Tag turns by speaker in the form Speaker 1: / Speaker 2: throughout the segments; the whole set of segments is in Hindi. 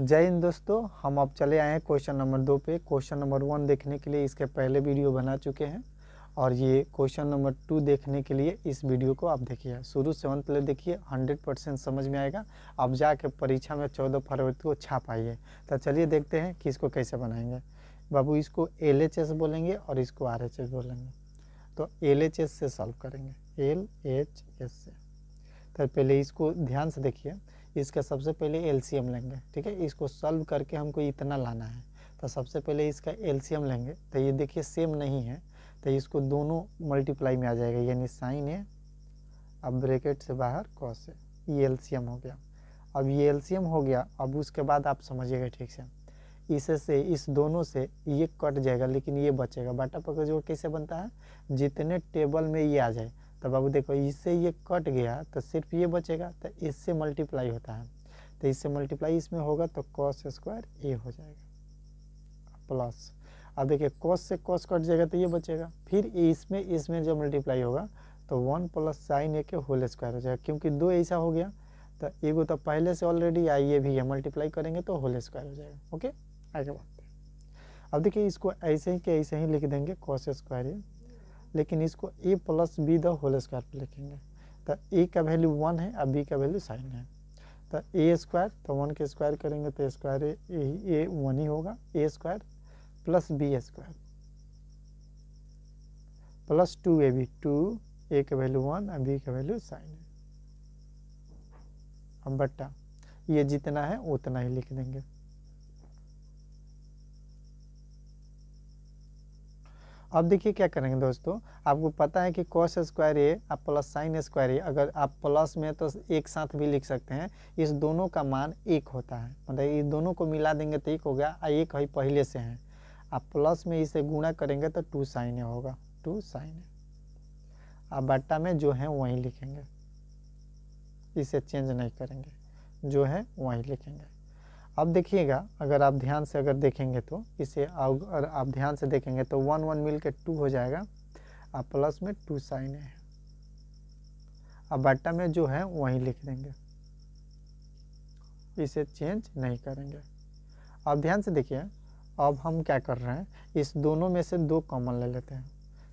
Speaker 1: जय हिंद दोस्तों हम अब चले आए हैं क्वेश्चन नंबर दो पे क्वेश्चन नंबर वन देखने के लिए इसके पहले वीडियो बना चुके हैं और ये क्वेश्चन नंबर टू देखने के लिए इस वीडियो को आप देखिए शुरू से अंत तक देखिए हंड्रेड परसेंट समझ में आएगा अब जाके परीक्षा में चौदह फरवरी को छाप आइए तो चलिए देखते हैं कि इसको कैसे बनाएंगे बाबू इसको एल बोलेंगे और इसको आर बोलेंगे तो एल से सॉल्व करेंगे एल एच एस से तो पहले इसको ध्यान से देखिए इसका सबसे पहले एलसीएम लेंगे ठीक है इसको सॉल्व करके हमको इतना लाना है तो सबसे पहले इसका एलसीएम लेंगे तो ये देखिए सेम नहीं है तो इसको दोनों मल्टीप्लाई में आ जाएगा यानी साइन है अब ब्रेकेट से बाहर कॉस है ये एलसीएम हो गया अब ये एलसीएम हो गया अब उसके बाद आप समझिएगा ठीक से इससे इस दोनों से ये कट जाएगा लेकिन ये बचेगा बाटा पकड़ जो कैसे बनता है जितने टेबल में ये आ जाए तो बाबू देखो इससे ये कट गया तो सिर्फ ये बचेगा तो इससे मल्टीप्लाई होता है तो इससे मल्टीप्लाई इसमें होगा तो कॉस स्क्वायर ए हो जाएगा प्लस अब देखिए कॉस से कॉस कट जाएगा तो ये बचेगा फिर इसमें इसमें जब मल्टीप्लाई होगा तो वन प्लस साइन ए के होल स्क्वायर हो जाएगा क्योंकि दो ऐसा हो गया तो एगो तो पहले से ऑलरेडी आई ये भी है मल्टीप्लाई करेंगे तो होल स्क्वायर हो जाएगा ओके आगे बढ़ते हैं अब देखिए इसको ऐसे ही के ऐसे ही लिख देंगे कॉस स्क्वायर लेकिन इसको a plus b the whole square पर लिखेंगे तो ए का वैल्यू वन है और बी का वैल्यू साइन है तो ए स्क्वायर तो वन के स्क्वायर करेंगे तो स्क्वायर ए ए वन ही होगा a square plus b square plus two a b two a का वैल्यू वन और बी का वैल्यू साइन है अब बट्टा ये जितना है उतना ही लिख देंगे अब देखिए क्या करेंगे दोस्तों आपको पता है कि कॉस स्क्वायर ए आप प्लस साइन स्क्वायर ए अगर आप प्लस में तो एक साथ भी लिख सकते हैं इस दोनों का मान एक होता है मतलब इस दोनों को मिला देंगे तो एक हो गया और एक ही पहले से है आप प्लस में इसे गुणा करेंगे तो टू साइन ए होगा टू साइन ए आप बट्टा में जो है वहीं लिखेंगे इसे चेंज नहीं करेंगे जो है वहीं लिखेंगे अब देखिएगा अगर आप ध्यान से अगर देखेंगे तो इसे अगर आप ध्यान से देखेंगे तो वन वन मिल के टू हो जाएगा और प्लस में टू साइन है अब बट्टा में जो है वहीं लिख देंगे इसे चेंज नहीं करेंगे अब ध्यान से देखिए अब हम क्या कर रहे हैं इस दोनों में से दो कॉमन ले लेते हैं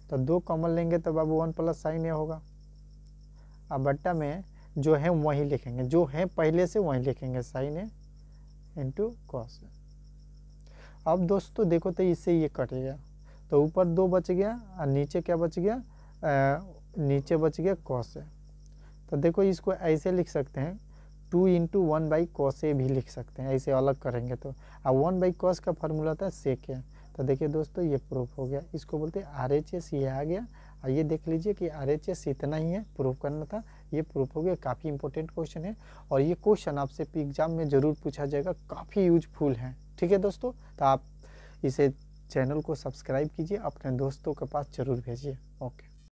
Speaker 1: तो दो कॉमन लेंगे तो बाबू वन प्लस साइन ए होगा अब बट्टा में जो है वहीं लिखेंगे जो है पहले से वहीं लिखेंगे साइन ए इंटू कॉस अब दोस्तों देखो तो इससे ये कट गया तो ऊपर दो बच गया और नीचे क्या बच गया आ, नीचे बच गया कॉस तो देखो इसको ऐसे लिख सकते हैं two into one by cos a भी लिख सकते हैं ऐसे अलग करेंगे तो अब वन बाई कॉस का फॉर्मूला था सेक है तो देखिए दोस्तों ये प्रूफ हो गया इसको बोलते हैं आर एच एस ये आ गया और ये देख लीजिए कि आर एच एस इतना ही है प्रूफ करना था ये प्रूफ हो गया काफ़ी इंपॉर्टेंट क्वेश्चन है और ये क्वेश्चन आपसे पी एग्जाम में ज़रूर पूछा जाएगा काफ़ी यूजफुल है ठीक है दोस्तों तो आप इसे चैनल को सब्सक्राइब कीजिए अपने दोस्तों के पास ज़रूर भेजिए ओके